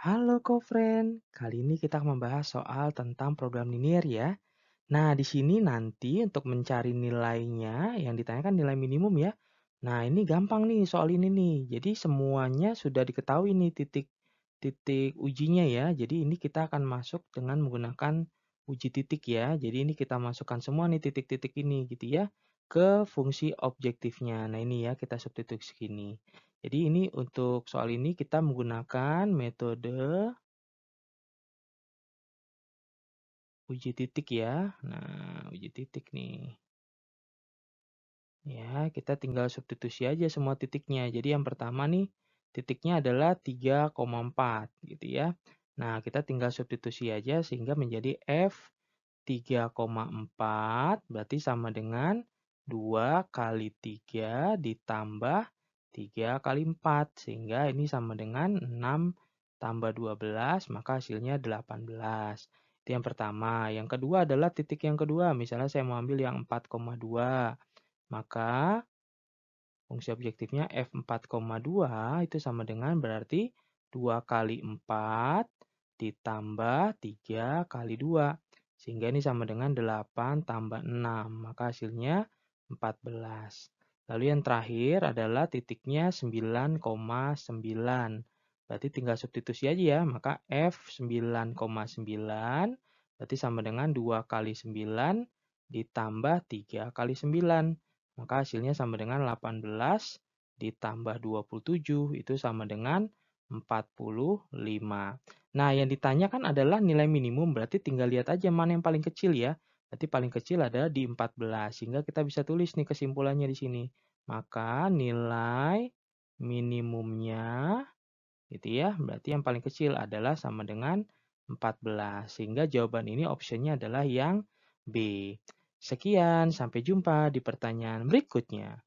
Halo co-friend, kali ini kita membahas soal tentang program linear ya. Nah, di sini nanti untuk mencari nilainya yang ditanyakan nilai minimum ya. Nah, ini gampang nih soal ini nih. Jadi semuanya sudah diketahui nih titik titik ujinya ya. Jadi ini kita akan masuk dengan menggunakan uji titik ya. Jadi ini kita masukkan semua nih titik-titik ini gitu ya ke fungsi objektifnya. Nah, ini ya kita substitusi ini. Jadi ini untuk soal ini kita menggunakan metode uji titik ya. Nah, uji titik nih. Ya, kita tinggal substitusi aja semua titiknya. Jadi yang pertama nih, titiknya adalah 3,4 gitu ya. Nah, kita tinggal substitusi aja sehingga menjadi F 3,4 berarti sama dengan 2 kali 3 ditambah 3 kali 4 sehingga ini sama dengan 6 tambah 12 maka hasilnya 18 itu yang pertama yang kedua adalah titik yang kedua misalnya saya mau ambil yang 4,2 maka fungsi objektifnya f 4,2 itu sama dengan berarti 2 kali 4 ditambah 3 kali 2 sehingga ini sama dengan 8 tambah 6 maka hasilnya 14 Lalu yang terakhir adalah titiknya 9,9. Berarti tinggal substitusi aja ya, maka F 9,9 berarti sama dengan 2 kali 9 ditambah 3 kali 9. Maka hasilnya sama dengan 18 ditambah 27 itu sama dengan 45. Nah, yang ditanyakan adalah nilai minimum, berarti tinggal lihat aja mana yang paling kecil ya. Berarti paling kecil ada di 14 sehingga kita bisa tulis nih kesimpulannya di sini. Maka nilai minimumnya gitu ya. Berarti yang paling kecil adalah sama dengan 14 sehingga jawaban ini optionnya adalah yang B. Sekian, sampai jumpa di pertanyaan berikutnya.